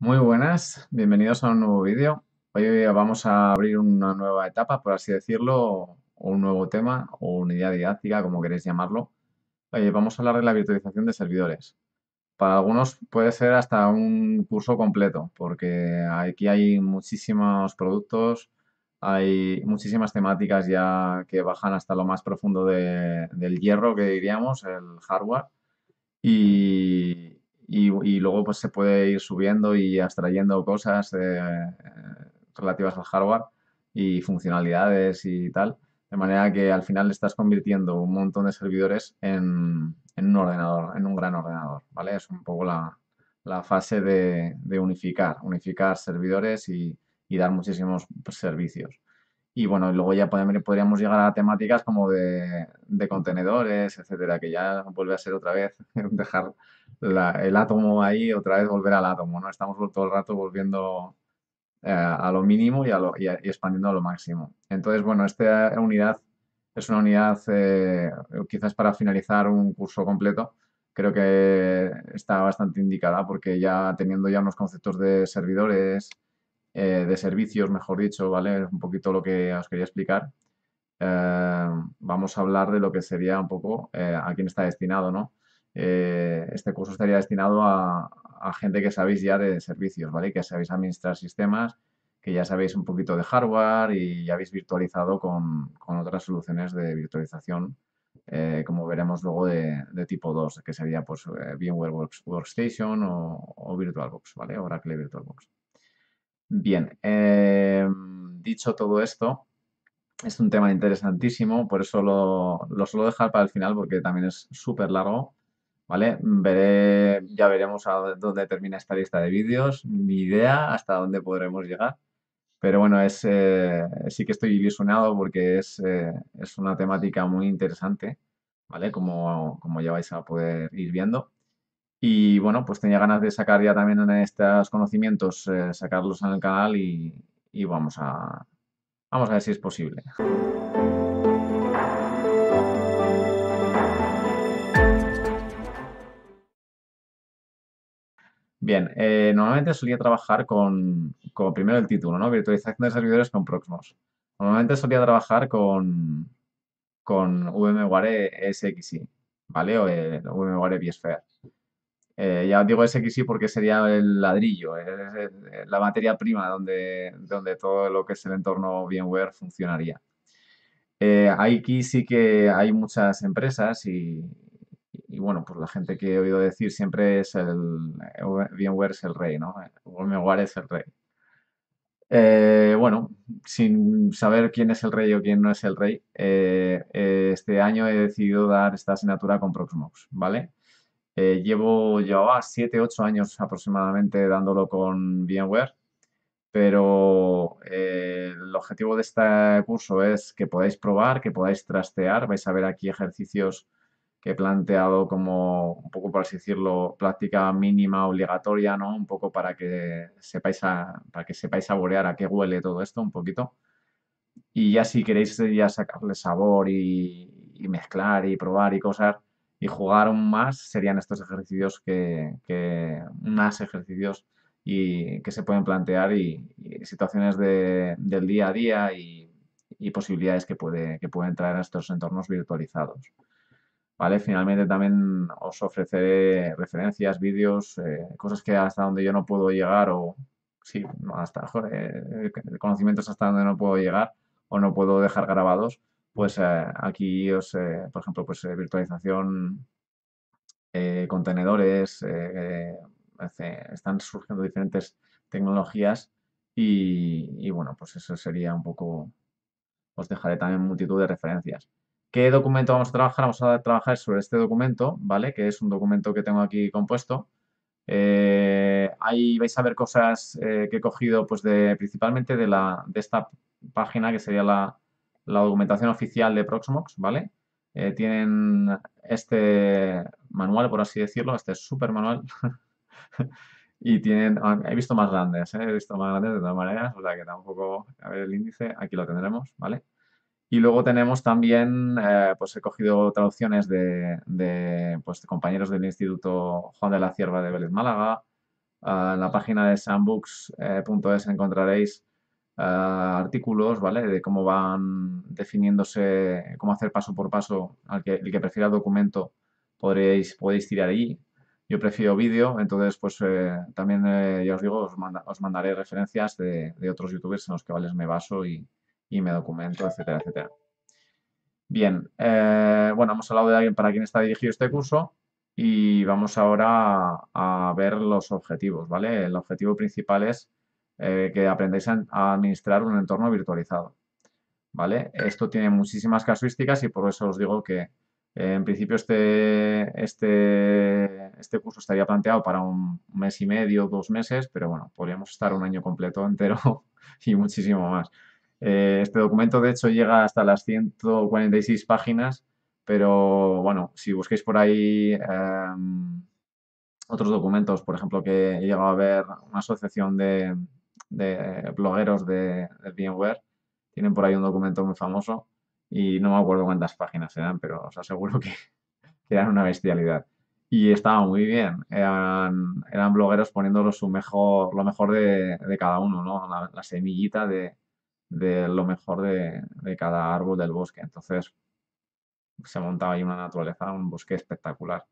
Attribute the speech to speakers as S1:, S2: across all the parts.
S1: Muy buenas, bienvenidos a un nuevo vídeo. Hoy vamos a abrir una nueva etapa, por así decirlo, o un nuevo tema o una idea didáctica, como queréis llamarlo. vamos a hablar de la virtualización de servidores. Para algunos puede ser hasta un curso completo, porque aquí hay muchísimos productos, hay muchísimas temáticas ya que bajan hasta lo más profundo del hierro, que diríamos, el hardware. Y, y, luego pues, se puede ir subiendo y abstrayendo cosas eh, eh, relativas al hardware y funcionalidades y tal. De manera que al final estás convirtiendo un montón de servidores en, un ordenador, en un gran ordenador, ¿vale? Es un poco la, fase de, unificar, unificar servidores y dar muchísimos servicios. Y bueno, luego ya podríamos llegar a temáticas como de, contenedores, etcétera, que ya vuelve a ser otra vez dejar el átomo ahí, otra vez volver al átomo, ¿no? Estamos todo el rato volviendo eh, a lo mínimo y, expandiendo a lo máximo. Entonces, bueno, esta unidad es una unidad eh, quizás para finalizar un curso completo. Creo que está bastante indicada porque ya teniendo ya unos conceptos de servidores, eh, de servicios, mejor dicho, ¿vale? Es un poquito lo que os quería explicar. Eh, vamos a hablar de lo que sería un poco eh, a quién está destinado, ¿no? este curso estaría destinado a, gente que sabéis ya de servicios, ¿vale? Que sabéis administrar sistemas, que ya sabéis un poquito de hardware y ya habéis virtualizado con, otras soluciones de virtualización, como veremos luego de, tipo 2, que sería pues VMware Workstation o, VirtualBox, ¿vale? Oracle VirtualBox. Bien, eh, dicho todo esto, es un tema interesantísimo, por eso lo, suelo dejar para el final porque también es súper largo. ¿Vale? Veré, ya veremos a dónde termina esta lista de vídeos, ni idea, hasta dónde podremos llegar. Pero bueno, es, eh, sí que estoy ilusionado porque es, eh, es, una temática muy interesante, ¿vale? Como, como ya vais a poder ir viendo. Y bueno, pues tenía ganas de sacar ya también estos conocimientos, eh, sacarlos en el canal y, vamos, a, vamos a ver si es posible. Bien, eh, normalmente solía trabajar con, primero el título, ¿no? Virtualización de servidores con Proxmox. Normalmente solía trabajar con, con VMware SXI, ¿vale? O VMware vSphere. Eh, ya ya digo sí porque sería el ladrillo, eh, eh, la materia prima donde, donde todo lo que es el entorno VMware funcionaría. aquí sí que hay muchas empresas y, bueno, pues la gente que he oído decir siempre es el VMware es el rey, ¿no? VMware es el rey. bueno, sin saber quién es el rey o quién no es el rey, este año he decidido dar esta asignatura con Proxmox, ¿vale? Eh, llevo, llevaba 7, 8 años aproximadamente dándolo con VMware, pero eh, el objetivo de este curso es que podáis probar, que podáis trastear. Vais a ver aquí ejercicios que he planteado como un poco, por así decirlo, práctica mínima obligatoria, ¿no? Un poco para que sepáis, a, para que sepáis saborear a qué huele todo esto un poquito. Y ya si queréis ya sacarle sabor y, y mezclar y probar y cosas, y jugar aún más serían estos ejercicios que, más ejercicios y que se pueden plantear y, situaciones de, del día a día y, posibilidades que, puede, pueden traer a estos entornos virtualizados. ¿Vale? Finalmente también os ofreceré referencias, vídeos, eh, cosas que hasta donde yo no puedo llegar o sí, hasta, eh, conocimientos hasta donde no puedo llegar o no puedo dejar grabados, pues eh, aquí os, eh, por ejemplo, pues eh, virtualización, contenedores, están surgiendo diferentes tecnologías y, bueno, pues eso sería un poco, os dejaré también multitud de referencias. ¿Qué documento vamos a trabajar? Vamos a trabajar sobre este documento, ¿vale? Que es un documento que tengo aquí compuesto. ahí vais a ver cosas que he cogido pues de, principalmente de, la, de esta página que sería la, la documentación oficial de Proxmox, ¿vale? Eh, tienen este manual, por así decirlo, este super manual. y tienen, ah, he visto más grandes, ¿eh? he visto más grandes de todas maneras, o sea que tampoco, a ver el índice, aquí lo tendremos, ¿vale? Y luego tenemos también, eh, pues he cogido traducciones de, pues, compañeros del Instituto Juan de la Cierva de Vélez Málaga. Ah, en la página de sandbooks.es eh, encontraréis eh, artículos, ¿vale? De cómo van definiéndose, cómo hacer paso por paso. Al que, el que prefiera documento podréis, podéis tirar ahí. Yo prefiero vídeo, entonces pues eh, también eh, ya os digo, os, mandaré referencias de, otros youtubers en los que vales me baso y, me documento, etcétera, etcétera. Bien, bueno, hemos hablado de alguien para quien está dirigido este curso y vamos ahora a, ver los objetivos, ¿vale? El objetivo principal es eh, que aprendáis a, administrar un entorno virtualizado. ¿Vale? Esto tiene muchísimas casuísticas y por eso os digo que eh, en principio este, este, este curso estaría planteado para un mes y medio, dos meses, pero bueno, podríamos estar un año completo entero y muchísimo más. Eh, este documento de hecho llega hasta las 146 páginas, pero bueno, si busquéis por ahí em, otros documentos, por ejemplo que he llegado a ver una asociación de, de blogueros de, VMware. Tienen por ahí un documento muy famoso y no me acuerdo cuántas páginas eran, pero os aseguro que, eran una bestialidad. Y estaba muy bien. Eran, eran blogueros poniéndolo su mejor, lo mejor de, cada uno, ¿no? La, semillita de, lo mejor de, cada árbol del bosque. Entonces se montaba ahí una naturaleza, un bosque espectacular.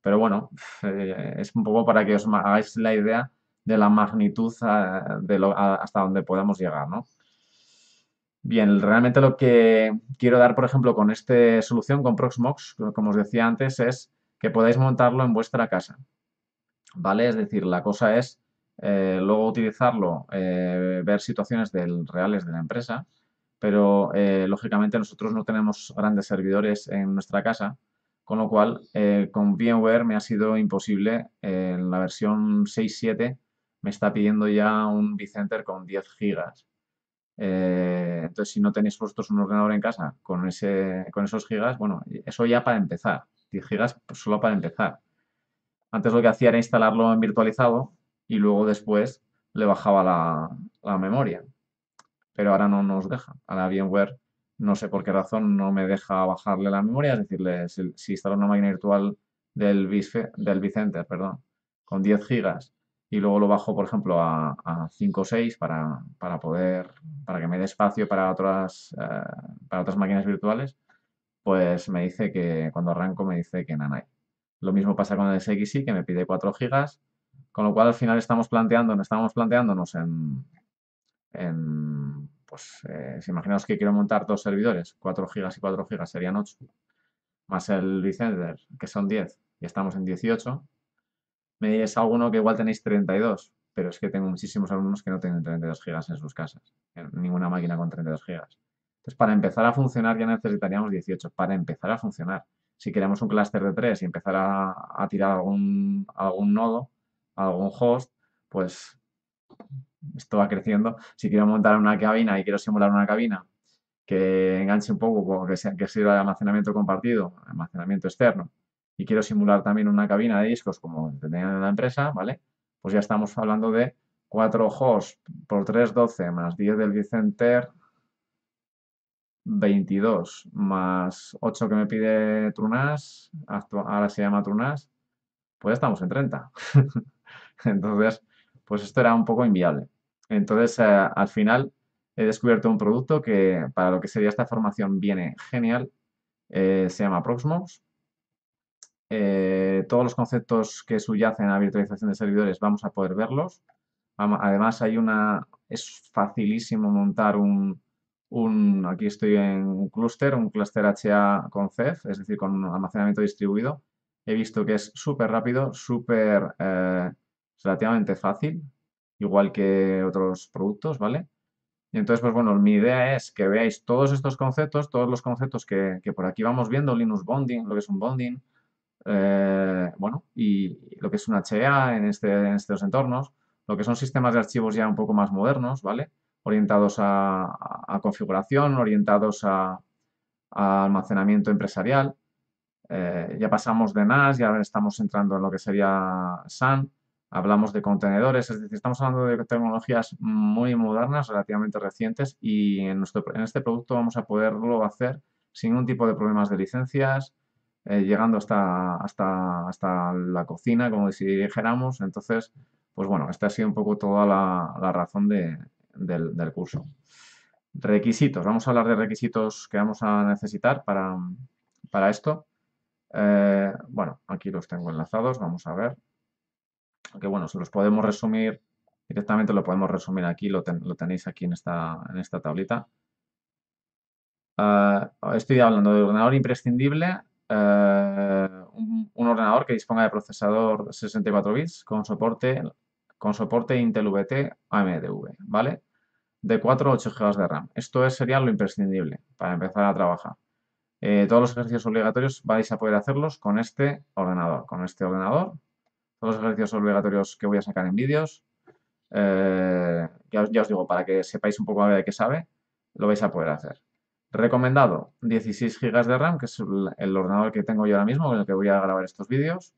S1: Pero bueno, eh, es un poco para que os hagáis la idea de la magnitud de hasta donde podamos llegar, ¿no? Bien, realmente lo que quiero dar, por ejemplo, con esta solución, con Proxmox, como os decía antes, es que podáis montarlo en vuestra casa, ¿vale? Es decir, la cosa es eh, luego utilizarlo, eh, ver situaciones reales de la empresa, pero eh, lógicamente nosotros no tenemos grandes servidores en nuestra casa, con lo cual con VMware me ha sido imposible en la versión 6.7 me está pidiendo ya un vCenter con 10 gigas. Eh, entonces, si no tenéis vosotros un ordenador en casa con, ese, con esos gigas, bueno, eso ya para empezar. 10 gigas pues solo para empezar. Antes lo que hacía era instalarlo en virtualizado y luego después le bajaba la, memoria. Pero ahora no nos deja. Ahora VMware, no sé por qué razón, no me deja bajarle la memoria. Es decir, si, si instalo una máquina virtual del, del perdón, con 10 gigas y luego lo bajo, por ejemplo, a, 5 o 6 para, poder, para que me dé espacio para otras, eh, para otras máquinas virtuales, pues me dice que cuando arranco me dice que hay Lo mismo pasa con el SXI que me pide 4 gigas, con lo cual al final estamos planteándonos, estamos planteándonos en, pues eh, si imaginaos que quiero montar dos servidores, 4 gigas y 4 gigas serían 8, más el licender, que son 10 y estamos en 18, me diréis alguno que igual tenéis 32, pero es que tengo muchísimos alumnos que no tienen 32 gigas en sus casas, en ninguna máquina con 32 gigas. Entonces, para empezar a funcionar ya necesitaríamos 18, para empezar a funcionar. Si queremos un clúster de 3 y empezar a, tirar algún, nodo, algún host, pues esto va creciendo. Si quiero montar una cabina y quiero simular una cabina que enganche un poco, que, que sirva de almacenamiento compartido, almacenamiento externo, y quiero simular también una cabina de discos como tenían en la empresa, ¿vale? Pues ya estamos hablando de 4 hosts por 3, 12 más 10 del Vicenter, 22 más 8 que me pide Trunas, ahora se llama Trunas, pues estamos en 30. Entonces, pues esto era un poco inviable. Entonces, eh, al final he descubierto un producto que para lo que sería esta formación viene genial. Eh, se llama Proxmox eh, todos los conceptos que subyacen a virtualización de servidores vamos a poder verlos. además, hay una, es facilísimo montar un, aquí estoy en un clúster, un clúster HA con CEF, es decir, con almacenamiento distribuido. He visto que es súper rápido, súper eh, relativamente fácil, igual que otros productos, ¿vale? Y entonces, pues bueno, mi idea es que veáis todos estos conceptos, todos los conceptos que por aquí vamos viendo, Linux Bonding, lo que es un Bonding, eh, bueno, y lo que es un HEA en, este, en estos entornos, lo que son sistemas de archivos ya un poco más modernos, ¿vale? Orientados a, configuración, orientados a, almacenamiento empresarial. Eh, ya pasamos de NAS, ya estamos entrando en lo que sería SAN, hablamos de contenedores, es decir, estamos hablando de tecnologías muy modernas, relativamente recientes, y en, nuestro, en este producto vamos a poderlo hacer sin ningún tipo de problemas de licencias, eh, llegando hasta, hasta, la cocina, como si dijéramos. Entonces, pues bueno, esta ha sido un poco toda la, razón del, curso. Requisitos. Vamos a hablar de requisitos que vamos a necesitar para, esto. Eh, bueno, aquí los tengo enlazados, vamos a ver. Que bueno, se los podemos resumir directamente, lo podemos resumir aquí, lo, tenéis aquí en esta, en esta tablita. Eh, estoy hablando de ordenador imprescindible, eh, un, ordenador que disponga de procesador 64 bits con soporte, con soporte Intel VT AMDV, ¿vale? De 4 a 8 GB de RAM. Esto es, sería lo imprescindible para empezar a trabajar. Eh, todos los ejercicios obligatorios vais a poder hacerlos con este ordenador. Con este ordenador, todos los ejercicios obligatorios que voy a sacar en vídeos, eh, ya, os, digo, para que sepáis un poco a de qué sabe, lo vais a poder hacer. Recomendado 16 GB de RAM, que es el ordenador que tengo yo ahora mismo, con el que voy a grabar estos vídeos.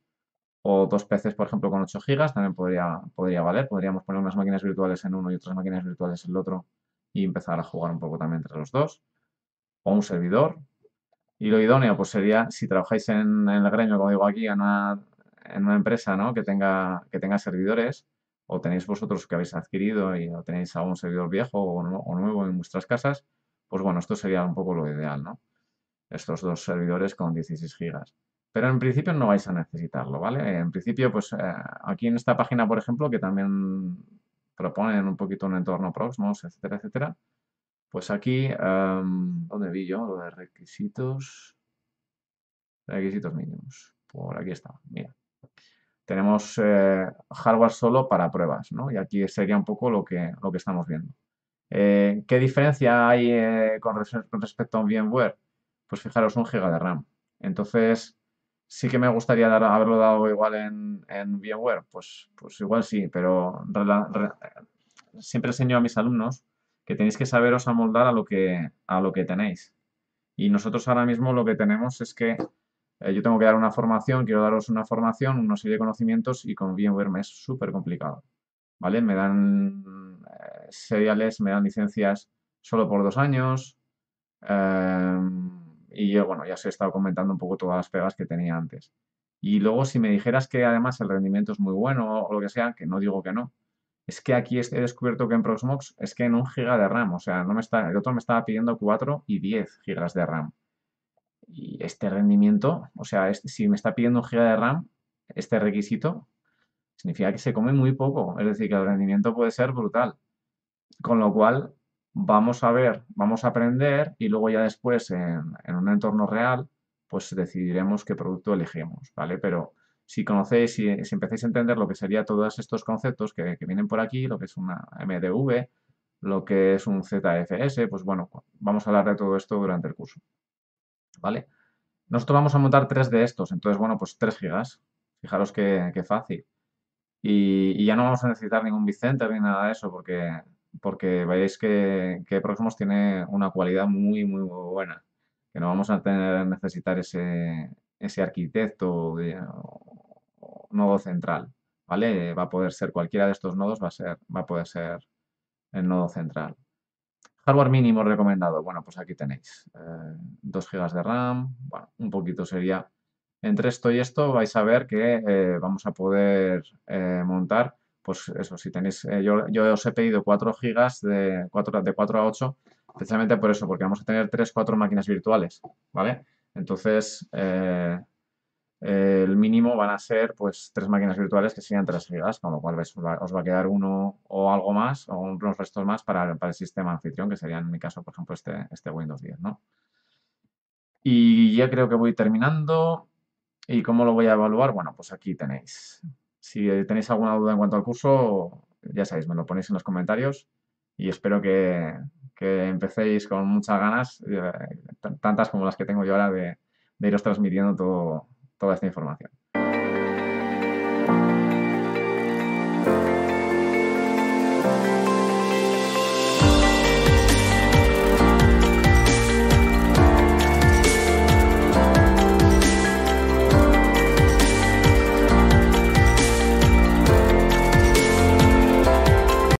S1: O dos PCs, por ejemplo, con 8 GB, también podría, podría valer. Podríamos poner unas máquinas virtuales en uno y otras máquinas virtuales en el otro y empezar a jugar un poco también entre los dos. O un servidor. Y lo idóneo pues sería, si trabajáis en, el greño, como digo aquí, en una, en una empresa ¿no? que, tenga, que tenga servidores, o tenéis vosotros que habéis adquirido y o tenéis algún servidor viejo o nuevo en vuestras casas, pues bueno, esto sería un poco lo ideal, ¿no? Estos dos servidores con 16 gigas. Pero en principio no vais a necesitarlo, ¿vale? En principio, pues eh, aquí en esta página, por ejemplo, que también proponen un poquito un entorno Proxmox, etcétera, etcétera, pues aquí, em, ¿dónde vi yo? Lo de requisitos, requisitos mínimos. Por aquí está, mira. Tenemos eh, hardware solo para pruebas, ¿no? Y aquí sería un poco lo que, lo que estamos viendo. Eh, ¿Qué diferencia hay eh, con, respecto a un VMware? Pues fijaros, un giga de RAM. Entonces, sí que me gustaría haberlo dado igual en, VMware. Pues, pues igual sí, pero siempre enseño a mis alumnos que tenéis que saberos amoldar a lo que, a lo que tenéis. Y nosotros ahora mismo lo que tenemos es que eh, yo tengo que dar una formación, quiero daros una formación, una serie de conocimientos y con VMware me es súper complicado. ¿Vale? Me dan seriales me dan licencias solo por dos años. Em, y yo, bueno, ya os he estado comentando un poco todas las pegas que tenía antes. Y luego, si me dijeras que además el rendimiento es muy bueno o lo que sea, que no digo que no, es que aquí he descubierto que en Proxmox es que en un giga de RAM, o sea, no me está, el otro me estaba pidiendo 4 y 10 gigas de RAM. Y este rendimiento, o sea, si me está pidiendo un giga de RAM, este requisito, significa que se come muy poco, es decir, que el rendimiento puede ser brutal. Con lo cual, vamos a ver, vamos a aprender y luego ya después en, un entorno real, pues decidiremos qué producto elegimos, ¿vale? Pero si conocéis, si, si empecéis a entender lo que serían todos estos conceptos que, vienen por aquí, lo que es una MDV, lo que es un ZFS, pues bueno, vamos a hablar de todo esto durante el curso, ¿vale? Nosotros vamos a montar tres de estos, entonces, bueno, pues tres gigas, fijaros qué, fácil. Y, ya no vamos a necesitar ningún Vicente ni nada de eso, porque porque veis que, que tiene una cualidad muy, muy buena, que no vamos a tener, necesitar ese, ese arquitecto o, nodo central, ¿vale? Va a poder ser cualquiera de estos nodos, va a, ser, va a poder ser el nodo central. Hardware mínimo recomendado, bueno, pues aquí tenéis 2 eh, GB de RAM, bueno, un poquito sería... Entre esto y esto vais a ver que eh, vamos a poder eh, montar pues eso, si tenéis, eh, yo, os he pedido 4 gigas de 4, de 4 a 8, precisamente por eso, porque vamos a tener 3, 4 máquinas virtuales, ¿vale? Entonces, eh, eh, el mínimo van a ser pues 3 máquinas virtuales que serían 3 gigas, con lo cual os va, os va a quedar uno o algo más, o unos restos más para, el sistema anfitrión, que sería en mi caso, por ejemplo, este, este Windows 10, ¿no? Y ya creo que voy terminando. ¿Y cómo lo voy a evaluar? Bueno, pues aquí tenéis. Si tenéis alguna duda en cuanto al curso, ya sabéis, me lo ponéis en los comentarios y espero que, empecéis con muchas ganas, eh, tantas como las que tengo yo ahora, de, de iros transmitiendo todo, toda esta información.